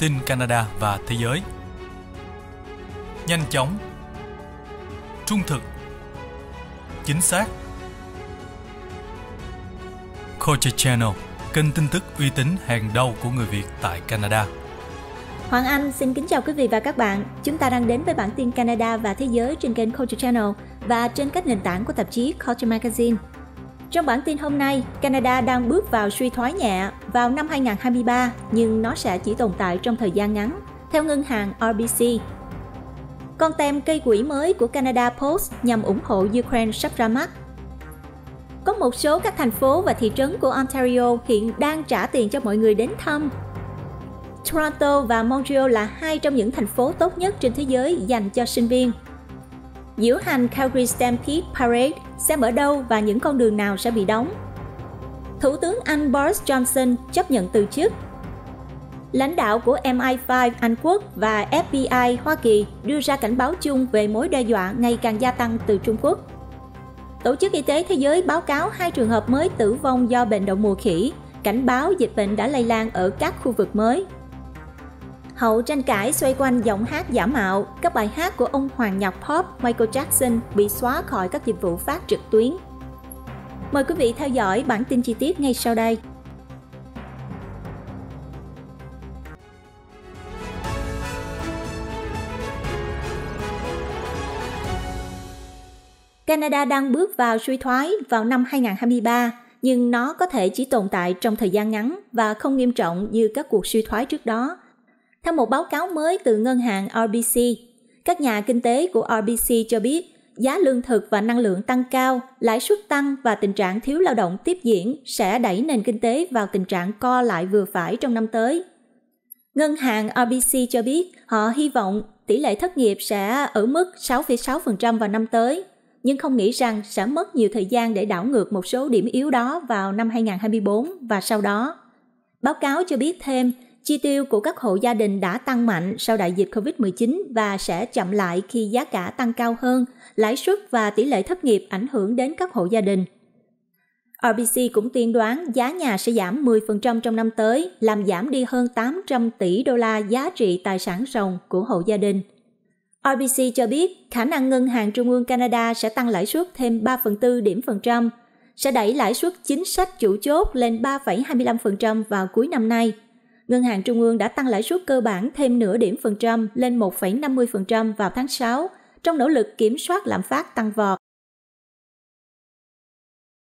tin Canada và thế giới. Nhanh chóng, trung thực, chính xác. Culture Channel, kênh tin tức uy tín hàng đầu của người Việt tại Canada. Hoàng Anh xin kính chào quý vị và các bạn. Chúng ta đang đến với bản tin Canada và thế giới trên kênh Culture Channel và trên các nền tảng của tạp chí Culture Magazine. Trong bản tin hôm nay, Canada đang bước vào suy thoái nhẹ vào năm 2023 nhưng nó sẽ chỉ tồn tại trong thời gian ngắn, theo ngân hàng RBC. Con tem cây quỹ mới của Canada Post nhằm ủng hộ Ukraine sắp ra mắt. Có một số các thành phố và thị trấn của Ontario hiện đang trả tiền cho mọi người đến thăm. Toronto và Montreal là hai trong những thành phố tốt nhất trên thế giới dành cho sinh viên. Diễu hành Calgary Stampede Parade xem ở đâu và những con đường nào sẽ bị đóng. Thủ tướng Anh Boris Johnson chấp nhận từ chức. Lãnh đạo của MI5 Anh Quốc và FBI Hoa Kỳ đưa ra cảnh báo chung về mối đe dọa ngày càng gia tăng từ Trung Quốc. Tổ chức Y tế Thế giới báo cáo hai trường hợp mới tử vong do bệnh đậu mùa khỉ, cảnh báo dịch bệnh đã lây lan ở các khu vực mới Hậu tranh cãi xoay quanh giọng hát giả mạo, các bài hát của ông hoàng nhạc pop Michael Jackson bị xóa khỏi các dịch vụ phát trực tuyến. Mời quý vị theo dõi bản tin chi tiết ngay sau đây. Canada đang bước vào suy thoái vào năm 2023, nhưng nó có thể chỉ tồn tại trong thời gian ngắn và không nghiêm trọng như các cuộc suy thoái trước đó. Theo một báo cáo mới từ ngân hàng RBC, các nhà kinh tế của RBC cho biết giá lương thực và năng lượng tăng cao, lãi suất tăng và tình trạng thiếu lao động tiếp diễn sẽ đẩy nền kinh tế vào tình trạng co lại vừa phải trong năm tới. Ngân hàng RBC cho biết họ hy vọng tỷ lệ thất nghiệp sẽ ở mức 6,6% vào năm tới, nhưng không nghĩ rằng sẽ mất nhiều thời gian để đảo ngược một số điểm yếu đó vào năm 2024 và sau đó. Báo cáo cho biết thêm chi tiêu của các hộ gia đình đã tăng mạnh sau đại dịch COVID-19 và sẽ chậm lại khi giá cả tăng cao hơn, lãi suất và tỷ lệ thất nghiệp ảnh hưởng đến các hộ gia đình. RBC cũng tiên đoán giá nhà sẽ giảm 10% trong năm tới, làm giảm đi hơn 800 tỷ đô la giá trị tài sản ròng của hộ gia đình. RBC cho biết khả năng Ngân hàng Trung ương Canada sẽ tăng lãi suất thêm 3 phần 4 điểm phần trăm, sẽ đẩy lãi suất chính sách chủ chốt lên 3,25% vào cuối năm nay – Ngân hàng Trung ương đã tăng lãi suất cơ bản thêm nửa điểm phần trăm lên 1,50% vào tháng 6 trong nỗ lực kiểm soát lạm phát tăng vọt.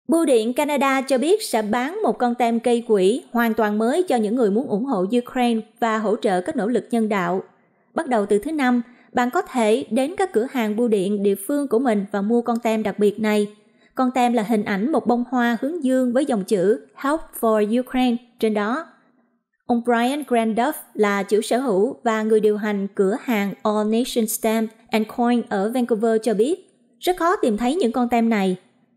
Bưu điện Canada cho biết sẽ bán một con tem cây quỷ hoàn toàn mới cho những người muốn ủng hộ Ukraine và hỗ trợ các nỗ lực nhân đạo. Bắt đầu từ thứ Năm, bạn có thể đến các cửa hàng bưu điện địa phương của mình và mua con tem đặc biệt này. Con tem là hình ảnh một bông hoa hướng dương với dòng chữ Help for Ukraine trên đó. Ông Brian Granduff là chủ sở hữu và người điều hành cửa hàng All Nation Stamp and Coin ở Vancouver cho biết, rất khó tìm thấy những con tem này.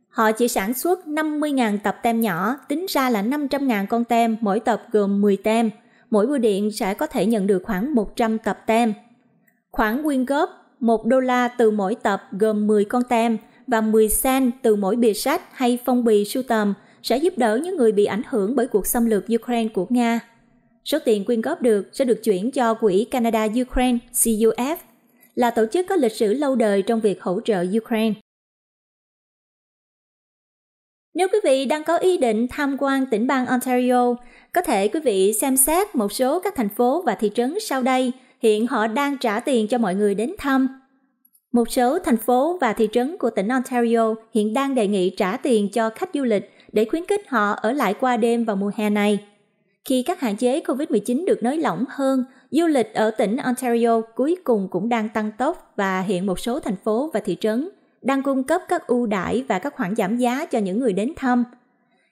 Họ chỉ sản xuất 50.000 tập tem nhỏ, tính ra là 500.000 con tem, mỗi tập gồm 10 tem. Mỗi bưu điện sẽ có thể nhận được khoảng 100 tập tem. Khoản quyên góp 1 đô la từ mỗi tập gồm 10 con tem và 10 sen từ mỗi bìa sách hay phong bì sưu tầm sẽ giúp đỡ những người bị ảnh hưởng bởi cuộc xâm lược Ukraine của Nga Số tiền quyên góp được sẽ được chuyển cho Quỹ Canada-Ukraine CUF, là tổ chức có lịch sử lâu đời trong việc hỗ trợ Ukraine. Nếu quý vị đang có ý định tham quan tỉnh bang Ontario, có thể quý vị xem xét một số các thành phố và thị trấn sau đây hiện họ đang trả tiền cho mọi người đến thăm. Một số thành phố và thị trấn của tỉnh Ontario hiện đang đề nghị trả tiền cho khách du lịch để khuyến khích họ ở lại qua đêm vào mùa hè này. Khi các hạn chế COVID-19 được nới lỏng hơn, du lịch ở tỉnh Ontario cuối cùng cũng đang tăng tốc và hiện một số thành phố và thị trấn đang cung cấp các ưu đãi và các khoản giảm giá cho những người đến thăm.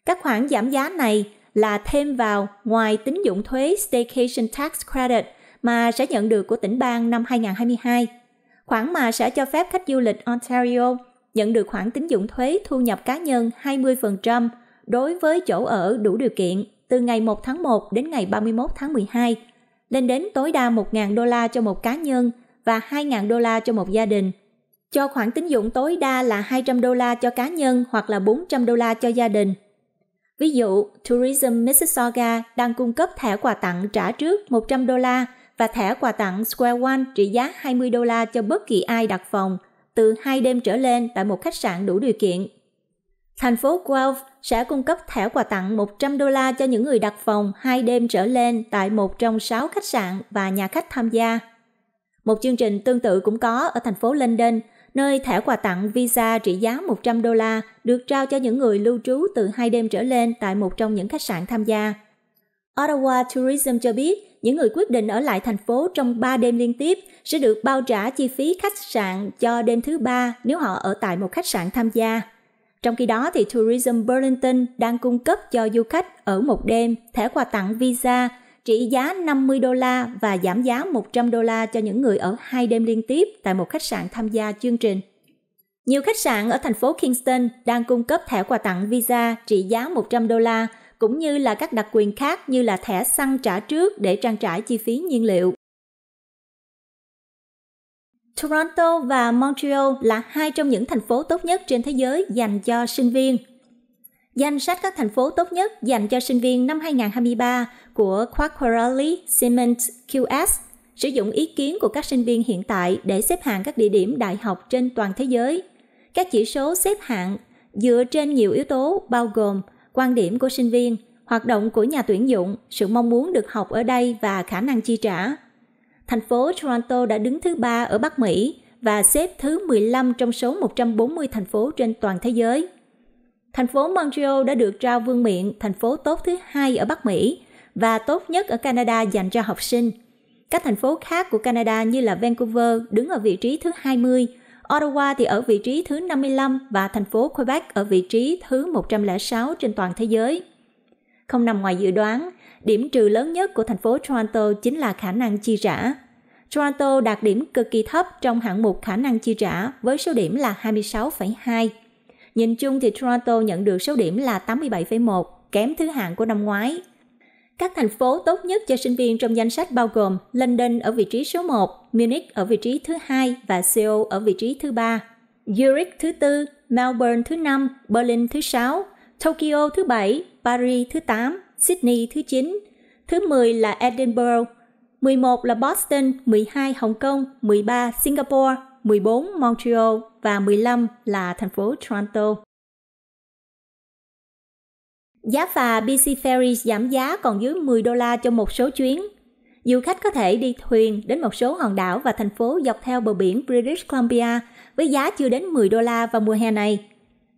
Các khoản giảm giá này là thêm vào ngoài tín dụng thuế Staycation Tax Credit mà sẽ nhận được của tỉnh bang năm 2022. Khoản mà sẽ cho phép khách du lịch Ontario nhận được khoản tín dụng thuế thu nhập cá nhân 20% đối với chỗ ở đủ điều kiện từ ngày 1 tháng 1 đến ngày 31 tháng 12, lên đến tối đa 1.000 đô la cho một cá nhân và 2.000 đô la cho một gia đình. Cho khoản tín dụng tối đa là 200 đô la cho cá nhân hoặc là 400 đô la cho gia đình. Ví dụ, Tourism Mississauga đang cung cấp thẻ quà tặng trả trước 100 đô la và thẻ quà tặng Square One trị giá 20 đô la cho bất kỳ ai đặt phòng từ 2 đêm trở lên tại một khách sạn đủ điều kiện. Thành phố Guelph sẽ cung cấp thẻ quà tặng 100 đô la cho những người đặt phòng 2 đêm trở lên tại một trong 6 khách sạn và nhà khách tham gia. Một chương trình tương tự cũng có ở thành phố London, nơi thẻ quà tặng visa trị giá 100 đô la được trao cho những người lưu trú từ 2 đêm trở lên tại một trong những khách sạn tham gia. Ottawa Tourism cho biết, những người quyết định ở lại thành phố trong 3 đêm liên tiếp sẽ được bao trả chi phí khách sạn cho đêm thứ ba nếu họ ở tại một khách sạn tham gia. Trong khi đó, thì Tourism Burlington đang cung cấp cho du khách ở một đêm thẻ quà tặng visa trị giá 50 đô la và giảm giá 100 đô la cho những người ở hai đêm liên tiếp tại một khách sạn tham gia chương trình. Nhiều khách sạn ở thành phố Kingston đang cung cấp thẻ quà tặng visa trị giá 100 đô la cũng như là các đặc quyền khác như là thẻ xăng trả trước để trang trải chi phí nhiên liệu. Toronto và Montreal là hai trong những thành phố tốt nhất trên thế giới dành cho sinh viên. Danh sách các thành phố tốt nhất dành cho sinh viên năm 2023 của Quacquarelli Cement QS sử dụng ý kiến của các sinh viên hiện tại để xếp hạng các địa điểm đại học trên toàn thế giới. Các chỉ số xếp hạng dựa trên nhiều yếu tố bao gồm quan điểm của sinh viên, hoạt động của nhà tuyển dụng, sự mong muốn được học ở đây và khả năng chi trả thành phố Toronto đã đứng thứ ba ở Bắc Mỹ và xếp thứ 15 trong số 140 thành phố trên toàn thế giới. Thành phố Montreal đã được trao vương miện thành phố tốt thứ hai ở Bắc Mỹ và tốt nhất ở Canada dành cho học sinh. Các thành phố khác của Canada như là Vancouver đứng ở vị trí thứ 20, Ottawa thì ở vị trí thứ 55 và thành phố Quebec ở vị trí thứ 106 trên toàn thế giới. Không nằm ngoài dự đoán, điểm trừ lớn nhất của thành phố Toronto chính là khả năng chi trả. Toronto đạt điểm cực kỳ thấp trong hạng mục khả năng chi trả với số điểm là 26,2. Nhìn chung thì Toronto nhận được số điểm là 87,1, kém thứ hạng của năm ngoái. Các thành phố tốt nhất cho sinh viên trong danh sách bao gồm London ở vị trí số 1, Munich ở vị trí thứ hai và Seoul ở vị trí thứ ba. Zurich thứ tư, Melbourne thứ năm, Berlin thứ sáu, Tokyo thứ bảy, Paris thứ tám, Sydney thứ chín, thứ 10 là Edinburgh, 11 là Boston, 12 Hồng Kông, 13 Singapore, 14 Montreal và 15 là thành phố Toronto. Giá phà BC ferries giảm giá còn dưới 10 đô la cho một số chuyến. Du khách có thể đi thuyền đến một số hòn đảo và thành phố dọc theo bờ biển British Columbia với giá chưa đến 10 đô la vào mùa hè này.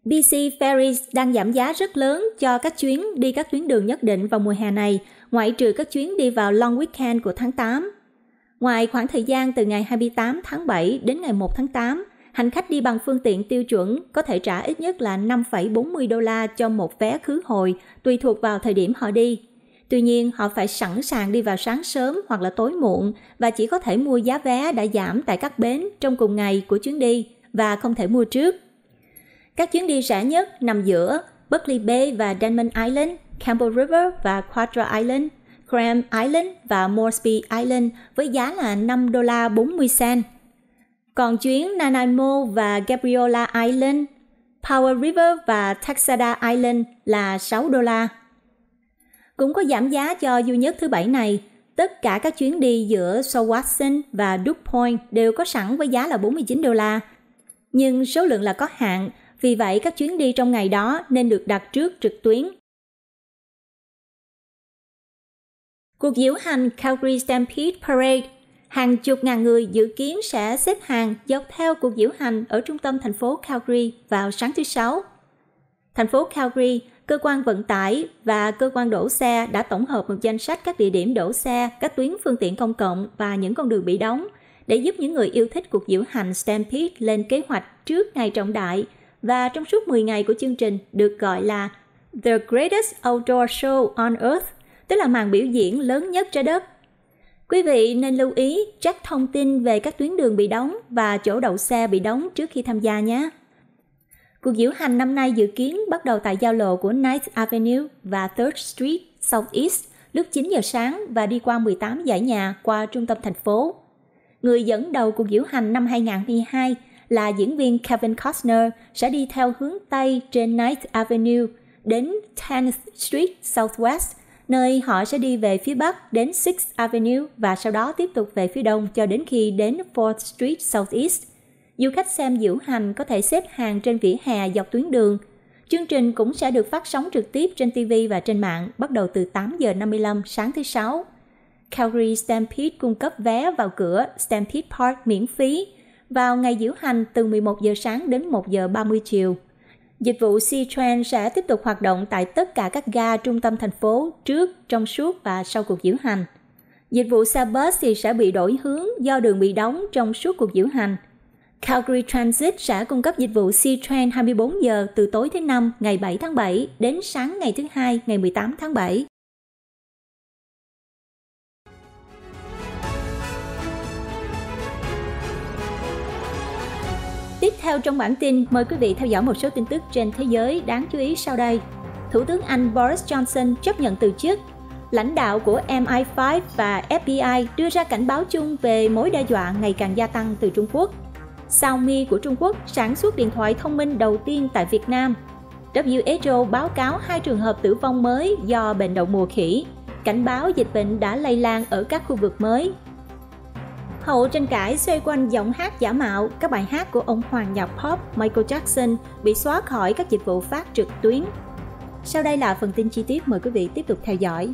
BC Ferries đang giảm giá rất lớn cho các chuyến đi các tuyến đường nhất định vào mùa hè này ngoại trừ các chuyến đi vào long weekend của tháng 8. Ngoài khoảng thời gian từ ngày 28 tháng 7 đến ngày 1 tháng 8, hành khách đi bằng phương tiện tiêu chuẩn có thể trả ít nhất là 5,40 đô la cho một vé khứ hồi tùy thuộc vào thời điểm họ đi. Tuy nhiên, họ phải sẵn sàng đi vào sáng sớm hoặc là tối muộn và chỉ có thể mua giá vé đã giảm tại các bến trong cùng ngày của chuyến đi và không thể mua trước. Các chuyến đi rẻ nhất nằm giữa Buckley Bay và Denman Island Campbell River và Quadra Island, Graham Island và Moresby Island với giá là 5 đô la 40 cent. Còn chuyến Nanaimo và Gabriola Island, Power River và Texada Island là 6 đô la. Cũng có giảm giá cho duy nhất thứ bảy này. Tất cả các chuyến đi giữa Sawatson và Duke Point đều có sẵn với giá là 49 đô la. Nhưng số lượng là có hạn, vì vậy các chuyến đi trong ngày đó nên được đặt trước trực tuyến Cuộc diễu hành Calgary Stampede Parade, hàng chục ngàn người dự kiến sẽ xếp hàng dọc theo cuộc diễu hành ở trung tâm thành phố Calgary vào sáng thứ Sáu. Thành phố Calgary, cơ quan vận tải và cơ quan đổ xe đã tổng hợp một danh sách các địa điểm đổ xe, các tuyến phương tiện công cộng và những con đường bị đóng để giúp những người yêu thích cuộc diễu hành Stampede lên kế hoạch trước ngày trọng đại và trong suốt 10 ngày của chương trình được gọi là The Greatest Outdoor Show on Earth – tức là màn biểu diễn lớn nhất trái đất. Quý vị nên lưu ý check thông tin về các tuyến đường bị đóng và chỗ đậu xe bị đóng trước khi tham gia nhé. Cuộc diễu hành năm nay dự kiến bắt đầu tại giao lộ của Ninth Avenue và third Street Southeast lúc 9 giờ sáng và đi qua 18 dãy nhà qua trung tâm thành phố. Người dẫn đầu cuộc diễu hành năm 2022 là diễn viên Kevin Costner sẽ đi theo hướng Tây trên Ninth Avenue đến 10th Street Southwest nơi họ sẽ đi về phía bắc đến Sixth Avenue và sau đó tiếp tục về phía đông cho đến khi đến Fourth Street Southeast. Du khách xem diễu hành có thể xếp hàng trên vỉa hè dọc tuyến đường. Chương trình cũng sẽ được phát sóng trực tiếp trên TV và trên mạng bắt đầu từ 8 giờ 55 sáng thứ Sáu. Calgary Stampede cung cấp vé vào cửa Stampede Park miễn phí vào ngày diễu hành từ 11 giờ sáng đến 1 giờ 30 chiều. Dịch vụ C-Train sẽ tiếp tục hoạt động tại tất cả các ga trung tâm thành phố trước, trong suốt và sau cuộc diễu hành. Dịch vụ xe bus thì sẽ bị đổi hướng do đường bị đóng trong suốt cuộc diễu hành. Calgary Transit sẽ cung cấp dịch vụ C-Train 24 giờ từ tối thứ Năm ngày 7 tháng 7 đến sáng ngày thứ Hai ngày 18 tháng 7. theo trong bản tin, mời quý vị theo dõi một số tin tức trên thế giới đáng chú ý sau đây. Thủ tướng Anh Boris Johnson chấp nhận từ chức. Lãnh đạo của MI5 và FBI đưa ra cảnh báo chung về mối đe dọa ngày càng gia tăng từ Trung Quốc. Xiaomi của Trung Quốc sản xuất điện thoại thông minh đầu tiên tại Việt Nam. WHO báo cáo hai trường hợp tử vong mới do bệnh đậu mùa khỉ, cảnh báo dịch bệnh đã lây lan ở các khu vực mới Hậu tranh cãi xoay quanh giọng hát giả mạo, các bài hát của ông hoàng nhạc pop Michael Jackson bị xóa khỏi các dịch vụ phát trực tuyến. Sau đây là phần tin chi tiết, mời quý vị tiếp tục theo dõi.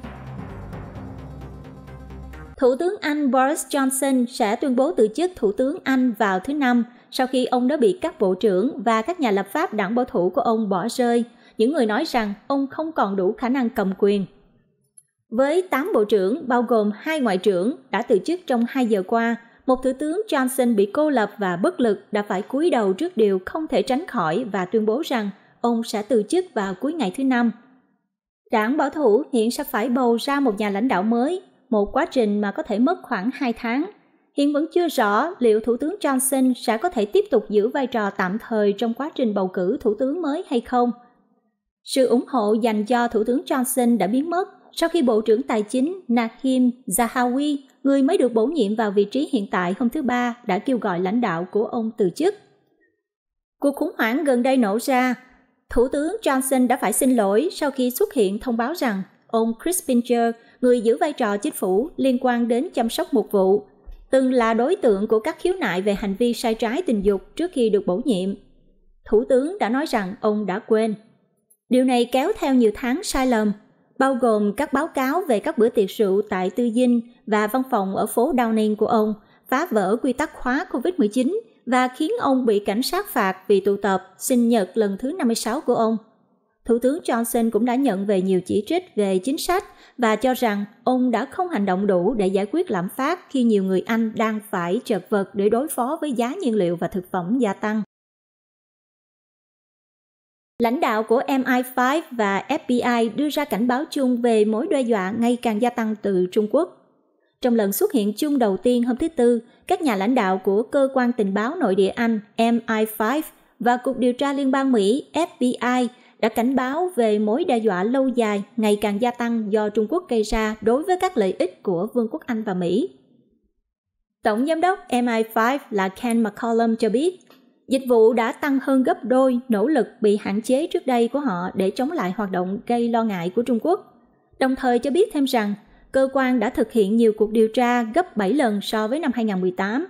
Thủ tướng Anh Boris Johnson sẽ tuyên bố từ chức Thủ tướng Anh vào thứ Năm sau khi ông đã bị các bộ trưởng và các nhà lập pháp đảng bảo thủ của ông bỏ rơi. Những người nói rằng ông không còn đủ khả năng cầm quyền với 8 bộ trưởng bao gồm hai ngoại trưởng đã từ chức trong 2 giờ qua, một thủ tướng Johnson bị cô lập và bất lực đã phải cúi đầu trước điều không thể tránh khỏi và tuyên bố rằng ông sẽ từ chức vào cuối ngày thứ năm. Đảng bảo thủ hiện sẽ phải bầu ra một nhà lãnh đạo mới, một quá trình mà có thể mất khoảng 2 tháng. Hiện vẫn chưa rõ liệu Thủ tướng Johnson sẽ có thể tiếp tục giữ vai trò tạm thời trong quá trình bầu cử thủ tướng mới hay không. Sự ủng hộ dành cho Thủ tướng Johnson đã biến mất sau khi Bộ trưởng Tài chính nakim Zahawi, người mới được bổ nhiệm vào vị trí hiện tại hôm thứ Ba, đã kêu gọi lãnh đạo của ông từ chức. Cuộc khủng hoảng gần đây nổ ra, Thủ tướng Johnson đã phải xin lỗi sau khi xuất hiện thông báo rằng ông Chris Pincher, người giữ vai trò chính phủ liên quan đến chăm sóc một vụ, từng là đối tượng của các khiếu nại về hành vi sai trái tình dục trước khi được bổ nhiệm. Thủ tướng đã nói rằng ông đã quên. Điều này kéo theo nhiều tháng sai lầm bao gồm các báo cáo về các bữa tiệc rượu tại Tư Dinh và văn phòng ở phố Downing của ông, phá vỡ quy tắc khóa COVID-19 và khiến ông bị cảnh sát phạt vì tụ tập sinh nhật lần thứ 56 của ông. Thủ tướng Johnson cũng đã nhận về nhiều chỉ trích về chính sách và cho rằng ông đã không hành động đủ để giải quyết lạm phát khi nhiều người Anh đang phải chật vật để đối phó với giá nhiên liệu và thực phẩm gia tăng. Lãnh đạo của MI5 và FBI đưa ra cảnh báo chung về mối đe dọa ngày càng gia tăng từ Trung Quốc. Trong lần xuất hiện chung đầu tiên hôm thứ Tư, các nhà lãnh đạo của cơ quan tình báo nội địa Anh MI5 và Cục điều tra Liên bang Mỹ FBI đã cảnh báo về mối đe dọa lâu dài ngày càng gia tăng do Trung Quốc gây ra đối với các lợi ích của Vương quốc Anh và Mỹ. Tổng giám đốc MI5 là Ken McCollum cho biết, Dịch vụ đã tăng hơn gấp đôi nỗ lực bị hạn chế trước đây của họ để chống lại hoạt động gây lo ngại của Trung Quốc. Đồng thời cho biết thêm rằng, cơ quan đã thực hiện nhiều cuộc điều tra gấp 7 lần so với năm 2018.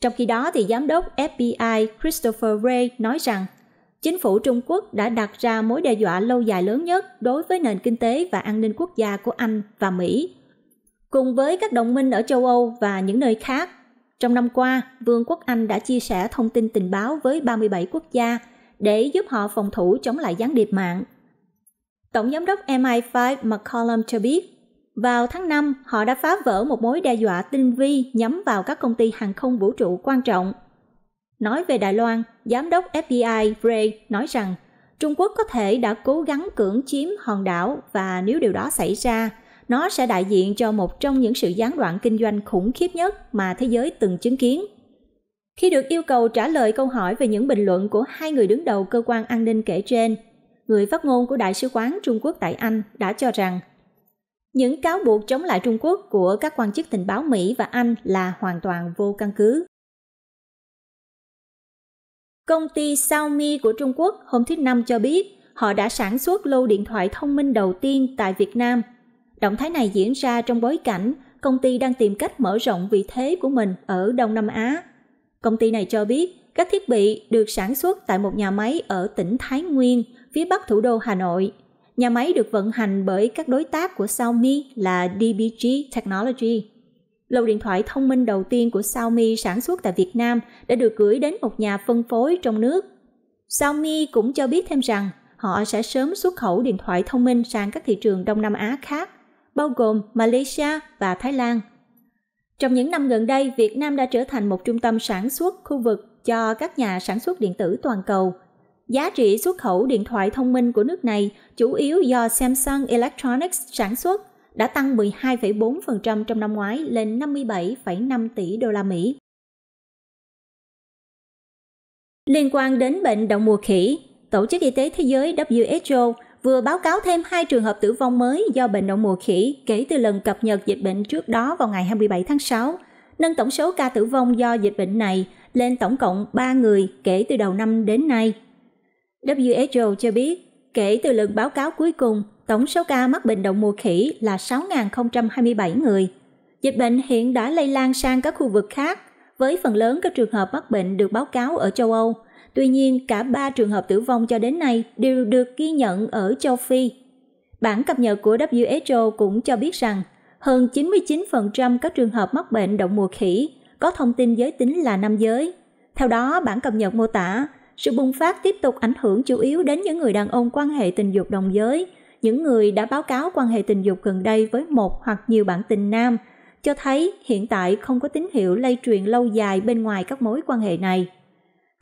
Trong khi đó, thì giám đốc FBI Christopher Wray nói rằng, chính phủ Trung Quốc đã đặt ra mối đe dọa lâu dài lớn nhất đối với nền kinh tế và an ninh quốc gia của Anh và Mỹ. Cùng với các đồng minh ở châu Âu và những nơi khác, trong năm qua, Vương quốc Anh đã chia sẻ thông tin tình báo với 37 quốc gia để giúp họ phòng thủ chống lại gián điệp mạng. Tổng giám đốc MI5 McCollum cho biết, vào tháng 5, họ đã phá vỡ một mối đe dọa tinh vi nhắm vào các công ty hàng không vũ trụ quan trọng. Nói về Đài Loan, giám đốc FBI Ray nói rằng Trung Quốc có thể đã cố gắng cưỡng chiếm hòn đảo và nếu điều đó xảy ra, nó sẽ đại diện cho một trong những sự gián đoạn kinh doanh khủng khiếp nhất mà thế giới từng chứng kiến. Khi được yêu cầu trả lời câu hỏi về những bình luận của hai người đứng đầu cơ quan an ninh kể trên, người phát ngôn của Đại sứ quán Trung Quốc tại Anh đã cho rằng những cáo buộc chống lại Trung Quốc của các quan chức tình báo Mỹ và Anh là hoàn toàn vô căn cứ. Công ty Xiaomi của Trung Quốc hôm thứ Năm cho biết họ đã sản xuất lô điện thoại thông minh đầu tiên tại Việt Nam Động thái này diễn ra trong bối cảnh công ty đang tìm cách mở rộng vị thế của mình ở Đông Nam Á. Công ty này cho biết các thiết bị được sản xuất tại một nhà máy ở tỉnh Thái Nguyên, phía bắc thủ đô Hà Nội. Nhà máy được vận hành bởi các đối tác của Xiaomi là DBG Technology. lầu điện thoại thông minh đầu tiên của Xiaomi sản xuất tại Việt Nam đã được gửi đến một nhà phân phối trong nước. Xiaomi cũng cho biết thêm rằng họ sẽ sớm xuất khẩu điện thoại thông minh sang các thị trường Đông Nam Á khác bao gồm Malaysia và Thái Lan. Trong những năm gần đây, Việt Nam đã trở thành một trung tâm sản xuất khu vực cho các nhà sản xuất điện tử toàn cầu. Giá trị xuất khẩu điện thoại thông minh của nước này chủ yếu do Samsung Electronics sản xuất đã tăng 12,4% trong năm ngoái lên 57,5 tỷ đô la Mỹ. Liên quan đến bệnh đậu mùa khỉ, Tổ chức Y tế Thế giới WHO vừa báo cáo thêm hai trường hợp tử vong mới do bệnh đậu mùa khỉ kể từ lần cập nhật dịch bệnh trước đó vào ngày 27 tháng 6, nâng tổng số ca tử vong do dịch bệnh này lên tổng cộng 3 người kể từ đầu năm đến nay. WHO cho biết, kể từ lần báo cáo cuối cùng, tổng số ca mắc bệnh đậu mùa khỉ là 6.027 người. Dịch bệnh hiện đã lây lan sang các khu vực khác, với phần lớn các trường hợp mắc bệnh được báo cáo ở châu Âu – Tuy nhiên, cả 3 trường hợp tử vong cho đến nay đều được ghi nhận ở châu Phi. Bản cập nhật của WHO cũng cho biết rằng hơn 99% các trường hợp mắc bệnh động mùa khỉ có thông tin giới tính là nam giới. Theo đó, bản cập nhật mô tả, sự bùng phát tiếp tục ảnh hưởng chủ yếu đến những người đàn ông quan hệ tình dục đồng giới, những người đã báo cáo quan hệ tình dục gần đây với một hoặc nhiều bạn tình nam, cho thấy hiện tại không có tín hiệu lây truyền lâu dài bên ngoài các mối quan hệ này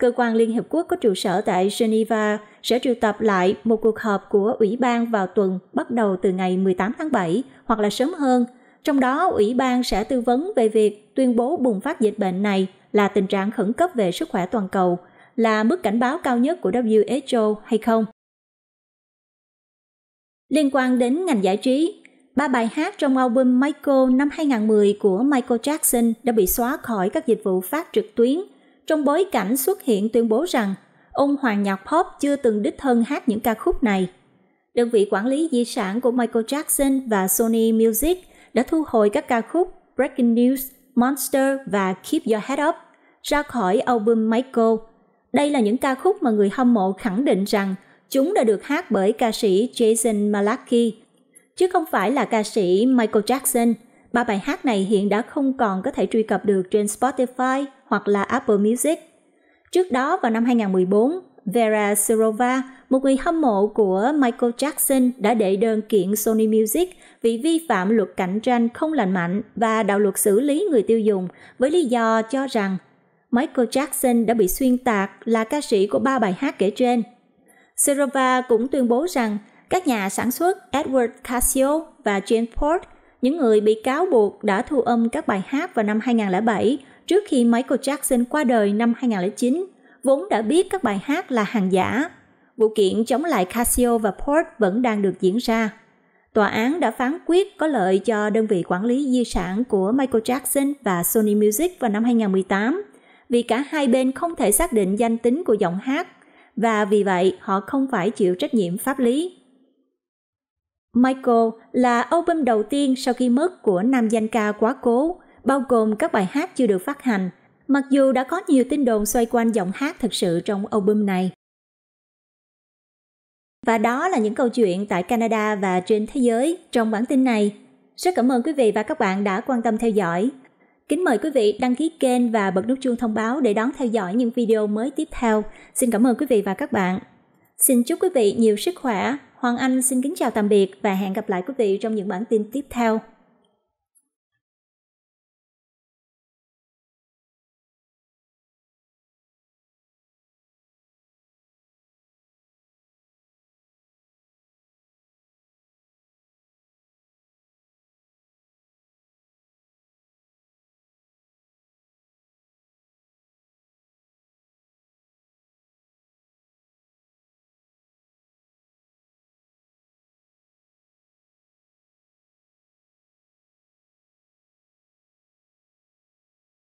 cơ quan Liên Hiệp Quốc có trụ sở tại Geneva sẽ triệu tập lại một cuộc họp của Ủy ban vào tuần bắt đầu từ ngày 18 tháng 7 hoặc là sớm hơn. Trong đó, Ủy ban sẽ tư vấn về việc tuyên bố bùng phát dịch bệnh này là tình trạng khẩn cấp về sức khỏe toàn cầu, là mức cảnh báo cao nhất của WHO hay không. Liên quan đến ngành giải trí, ba bài hát trong album Michael năm 2010 của Michael Jackson đã bị xóa khỏi các dịch vụ phát trực tuyến – trong bối cảnh xuất hiện tuyên bố rằng ông hoàng nhạc pop chưa từng đích thân hát những ca khúc này. Đơn vị quản lý di sản của Michael Jackson và Sony Music đã thu hồi các ca khúc Breaking News, Monster và Keep Your Head Up ra khỏi album Michael. Đây là những ca khúc mà người hâm mộ khẳng định rằng chúng đã được hát bởi ca sĩ Jason Malachi, chứ không phải là ca sĩ Michael Jackson – ba bài hát này hiện đã không còn có thể truy cập được trên Spotify hoặc là Apple Music. Trước đó vào năm 2014, Vera Serova, một người hâm mộ của Michael Jackson đã đệ đơn kiện Sony Music vì vi phạm luật cạnh tranh không lành mạnh và đạo luật xử lý người tiêu dùng với lý do cho rằng Michael Jackson đã bị xuyên tạc là ca sĩ của ba bài hát kể trên. Serova cũng tuyên bố rằng các nhà sản xuất Edward Casio và James Port những người bị cáo buộc đã thu âm các bài hát vào năm 2007 trước khi Michael Jackson qua đời năm 2009, vốn đã biết các bài hát là hàng giả. Vụ kiện chống lại Casio và Port vẫn đang được diễn ra. Tòa án đã phán quyết có lợi cho đơn vị quản lý di sản của Michael Jackson và Sony Music vào năm 2018 vì cả hai bên không thể xác định danh tính của giọng hát và vì vậy họ không phải chịu trách nhiệm pháp lý Michael là album đầu tiên sau khi mất của nam danh ca quá cố, bao gồm các bài hát chưa được phát hành, mặc dù đã có nhiều tin đồn xoay quanh giọng hát thật sự trong album này. Và đó là những câu chuyện tại Canada và trên thế giới trong bản tin này. Rất cảm ơn quý vị và các bạn đã quan tâm theo dõi. Kính mời quý vị đăng ký kênh và bật nút chuông thông báo để đón theo dõi những video mới tiếp theo. Xin cảm ơn quý vị và các bạn. Xin chúc quý vị nhiều sức khỏe, Hoàng Anh xin kính chào tạm biệt và hẹn gặp lại quý vị trong những bản tin tiếp theo.